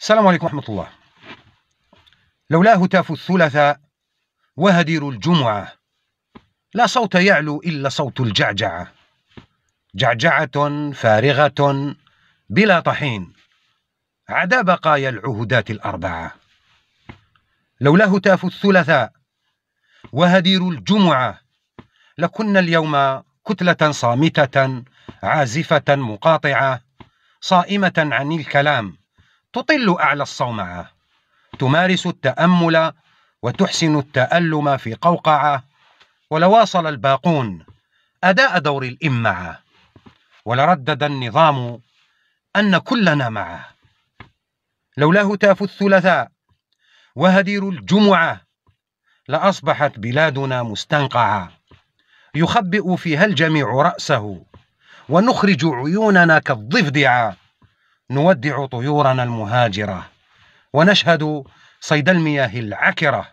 السلام عليكم ورحمة الله لولا هتاف الثلاثاء وهدير الجمعة لا صوت يعلو إلا صوت الجعجعة جعجعة فارغة بلا طحين عدا بقايا العهدات الأربعة لولا هتاف الثلاثاء وهدير الجمعة لكنا اليوم كتلة صامتة عازفة مقاطعة صائمة عن الكلام تطل أعلى الصومعة تمارس التأمل وتحسن التألم في قوقعة ولواصل الباقون أداء دور الإمعة ولردد النظام أن كلنا معه لولا هتاف الثلاثاء وهدير الجمعة لأصبحت بلادنا مستنقعة يخبئ فيها الجميع رأسه ونخرج عيوننا كالضفدعة نودع طيورنا المهاجرة ونشهد صيد المياه العكرة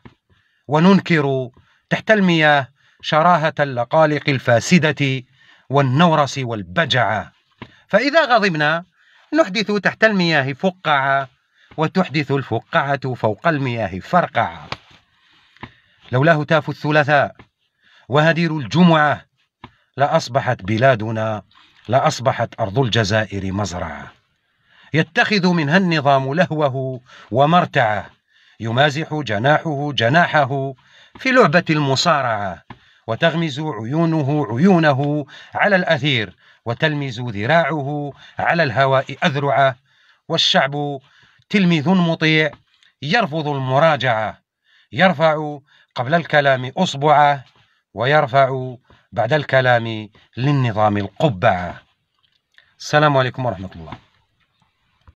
وننكر تحت المياه شراهة اللقالق الفاسدة والنورس والبجعة فإذا غضبنا نحدث تحت المياه فقعة وتحدث الفقعة فوق المياه فرقعة لولا هتاف الثلاثاء وهدير الجمعة لأصبحت بلادنا لأصبحت أرض الجزائر مزرعة يتخذ منها النظام لهوه ومرتعه يمازح جناحه جناحه في لعبه المصارعه وتغمز عيونه عيونه على الاثير وتلمز ذراعه على الهواء اذرعه والشعب تلميذ مطيع يرفض المراجعه يرفع قبل الكلام اصبعه ويرفع بعد الكلام للنظام القبعه السلام عليكم ورحمه الله